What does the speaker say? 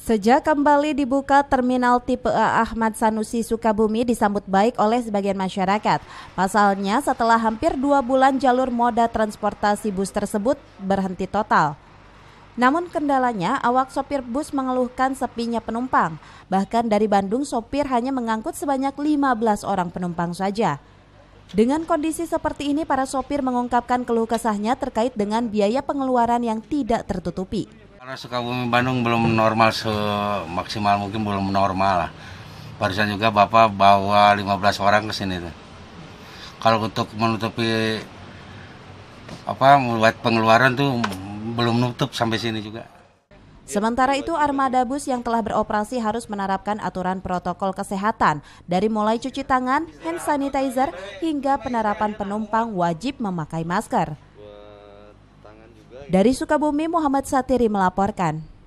Sejak kembali dibuka terminal tipe A Ahmad Sanusi Sukabumi disambut baik oleh sebagian masyarakat. Pasalnya setelah hampir dua bulan jalur moda transportasi bus tersebut berhenti total. Namun kendalanya awak sopir bus mengeluhkan sepinya penumpang. Bahkan dari Bandung sopir hanya mengangkut sebanyak 15 orang penumpang saja. Dengan kondisi seperti ini para sopir mengungkapkan keluh kesahnya terkait dengan biaya pengeluaran yang tidak tertutupi. Karena Sukabumi Bandung belum normal semaksimal mungkin belum normal lah. Barusan juga Bapak bawa 15 orang ke sini tuh. Kalau untuk menutupi apa membuat pengeluaran tuh belum nutup sampai sini juga. Sementara itu, armada bus yang telah beroperasi harus menerapkan aturan protokol kesehatan dari mulai cuci tangan, hand sanitizer, hingga penerapan penumpang wajib memakai masker. Dari Sukabumi, Muhammad Satiri melaporkan.